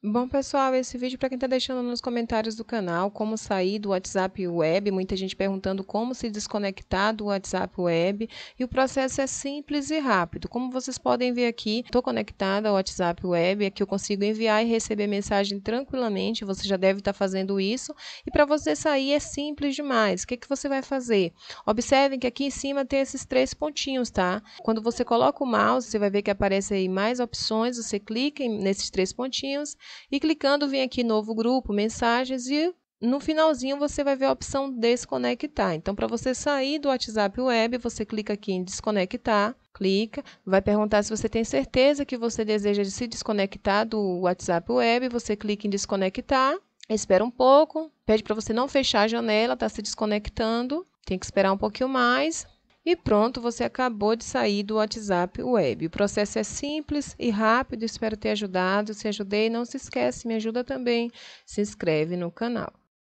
Bom, pessoal, esse vídeo é para quem está deixando nos comentários do canal como sair do WhatsApp Web, muita gente perguntando como se desconectar do WhatsApp Web, e o processo é simples e rápido. Como vocês podem ver aqui, estou conectada ao WhatsApp Web, aqui eu consigo enviar e receber mensagem tranquilamente, você já deve estar tá fazendo isso, e para você sair é simples demais. O que, é que você vai fazer? Observem que aqui em cima tem esses três pontinhos, tá? Quando você coloca o mouse, você vai ver que aparece aí mais opções, você clica nesses três pontinhos, e clicando, vem aqui novo grupo, mensagens e no finalzinho você vai ver a opção desconectar. Então, para você sair do WhatsApp Web, você clica aqui em desconectar, clica, vai perguntar se você tem certeza que você deseja se desconectar do WhatsApp Web, você clica em desconectar, espera um pouco, pede para você não fechar a janela, está se desconectando, tem que esperar um pouquinho mais e pronto, você acabou de sair do WhatsApp Web. O processo é simples e rápido, espero ter ajudado. Se ajudei, não se esquece, me ajuda também. Se inscreve no canal.